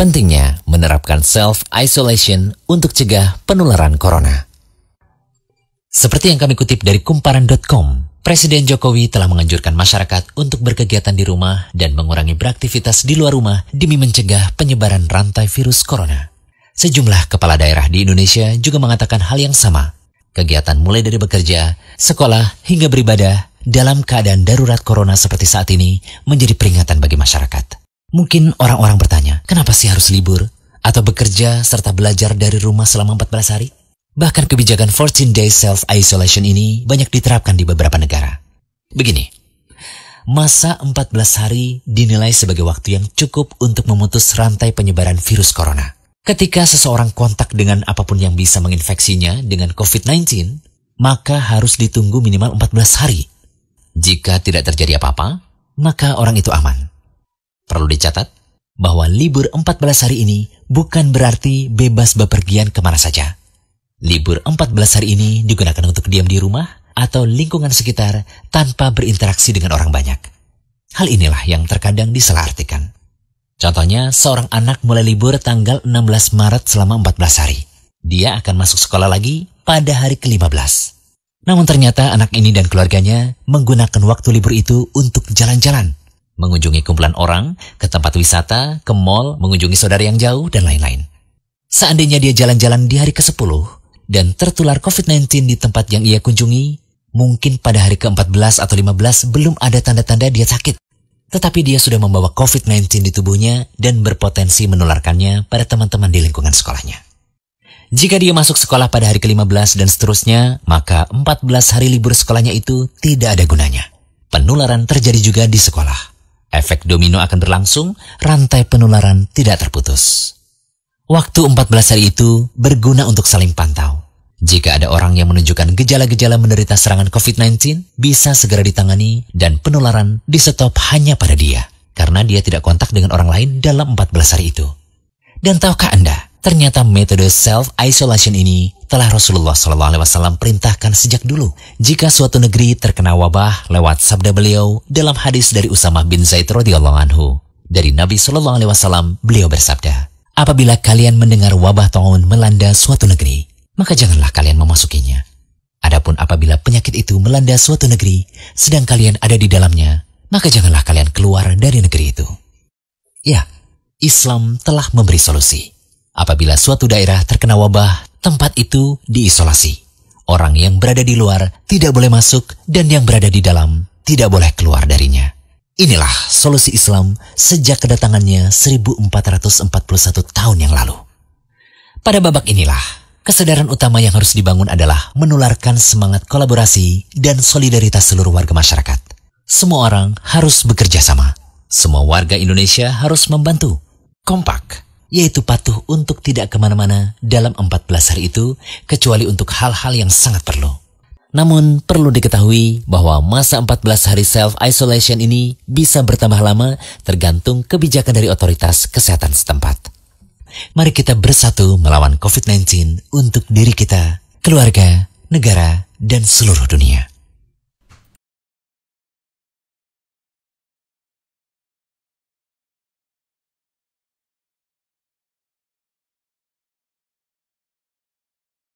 pentingnya menerapkan self-isolation untuk cegah penularan corona. Seperti yang kami kutip dari kumparan.com, Presiden Jokowi telah menganjurkan masyarakat untuk berkegiatan di rumah dan mengurangi beraktivitas di luar rumah demi mencegah penyebaran rantai virus corona. Sejumlah kepala daerah di Indonesia juga mengatakan hal yang sama. Kegiatan mulai dari bekerja, sekolah, hingga beribadah dalam keadaan darurat corona seperti saat ini menjadi peringatan bagi masyarakat. Mungkin orang-orang bertanya, kenapa sih harus libur atau bekerja serta belajar dari rumah selama 14 hari? Bahkan kebijakan 14 days self isolation ini banyak diterapkan di beberapa negara. Begini, masa 14 hari dinilai sebagai waktu yang cukup untuk memutus rantai penyebaran virus corona. Ketika seseorang kontak dengan apapun yang bisa menginfeksinya dengan COVID-19, maka harus ditunggu minimal 14 hari. Jika tidak terjadi apa-apa, maka orang itu aman. Perlu dicatat bahwa libur 14 hari ini bukan berarti bebas bepergian kemana saja. Libur 14 hari ini digunakan untuk diam di rumah atau lingkungan sekitar tanpa berinteraksi dengan orang banyak. Hal inilah yang terkadang disalahartikan. Contohnya, seorang anak mulai libur tanggal 16 Maret selama 14 hari. Dia akan masuk sekolah lagi pada hari ke-15. Namun ternyata anak ini dan keluarganya menggunakan waktu libur itu untuk jalan-jalan mengunjungi kumpulan orang, ke tempat wisata, ke mall, mengunjungi saudara yang jauh, dan lain-lain. Seandainya dia jalan-jalan di hari ke-10 dan tertular COVID-19 di tempat yang ia kunjungi, mungkin pada hari ke-14 atau 15 belum ada tanda-tanda dia sakit. Tetapi dia sudah membawa COVID-19 di tubuhnya dan berpotensi menularkannya pada teman-teman di lingkungan sekolahnya. Jika dia masuk sekolah pada hari ke-15 dan seterusnya, maka 14 hari libur sekolahnya itu tidak ada gunanya. Penularan terjadi juga di sekolah. Efek domino akan berlangsung, rantai penularan tidak terputus. Waktu 14 hari itu berguna untuk saling pantau. Jika ada orang yang menunjukkan gejala-gejala menderita serangan COVID-19, bisa segera ditangani dan penularan disetop hanya pada dia karena dia tidak kontak dengan orang lain dalam 14 hari itu. Dan tahukah Anda, ternyata metode self-isolation ini telah Rasulullah SAW perintahkan sejak dulu. Jika suatu negeri terkena wabah lewat sabda beliau dalam hadis dari Usamah bin Zaid radhiyallahu anhu dari Nabi Shallallahu Alaihi Wasallam beliau bersabda, apabila kalian mendengar wabah tahun melanda suatu negeri, maka janganlah kalian memasukinya. Adapun apabila penyakit itu melanda suatu negeri, sedang kalian ada di dalamnya, maka janganlah kalian keluar dari negeri itu. Ya, Islam telah memberi solusi. Apabila suatu daerah terkena wabah tempat itu diisolasi. Orang yang berada di luar tidak boleh masuk dan yang berada di dalam tidak boleh keluar darinya. Inilah solusi Islam sejak kedatangannya 1441 tahun yang lalu. Pada babak inilah, kesadaran utama yang harus dibangun adalah menularkan semangat kolaborasi dan solidaritas seluruh warga masyarakat. Semua orang harus bekerja sama. Semua warga Indonesia harus membantu. Kompak yaitu patuh untuk tidak kemana-mana dalam 14 hari itu, kecuali untuk hal-hal yang sangat perlu. Namun, perlu diketahui bahwa masa 14 hari self-isolation ini bisa bertambah lama tergantung kebijakan dari otoritas kesehatan setempat. Mari kita bersatu melawan COVID-19 untuk diri kita, keluarga, negara, dan seluruh dunia.